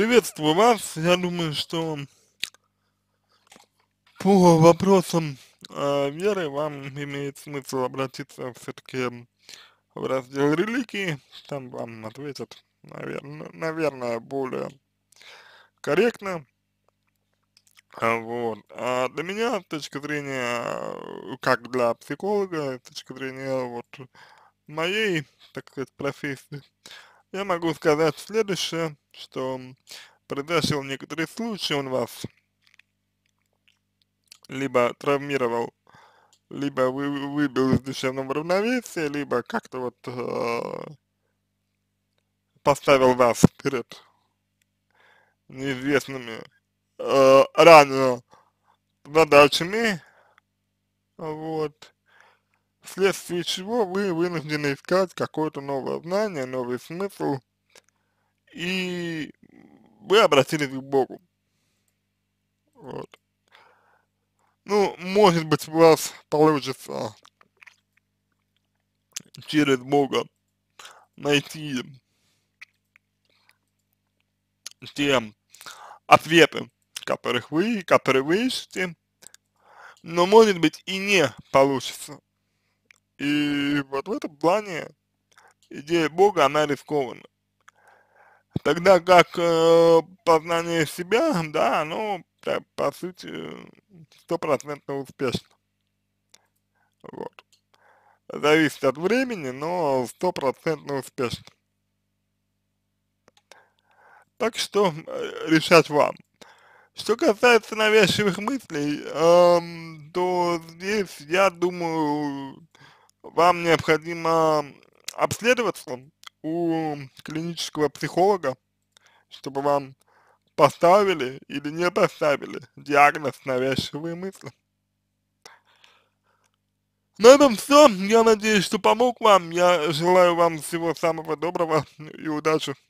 приветствую вас. Я думаю, что по вопросам э, веры вам имеет смысл обратиться все-таки в раздел религии. Там вам ответят, наверное, наверное более корректно. А, вот. А для меня, с точки зрения, э, как для психолога, с точки зрения вот моей, так сказать, профессии, я могу сказать следующее, что произошел некоторые случаи он вас либо травмировал, либо вы, выбил из душевного равновесия, либо как-то вот э, поставил вас перед неизвестными э, ранее задачами, вот, вследствие чего вы вынуждены искать какое-то новое знание, новый смысл, и вы обратились к Богу. Вот. Ну, может быть, у вас получится через Бога найти те ответы, которых вы, которые вы ищете, но может быть и не получится. И вот в этом плане идея Бога, она рискована. Тогда как э, познание себя, да, оно, по, по сути, стопроцентно успешно. Вот. Зависит от времени, но стопроцентно успешно. Так что э, решать вам. Что касается навязчивых мыслей, эм, то здесь, я думаю, вам необходимо обследоваться у клинического психолога, чтобы вам поставили или не поставили диагноз навязчивые мысли. На этом все. Я надеюсь, что помог вам. Я желаю вам всего самого доброго и удачи.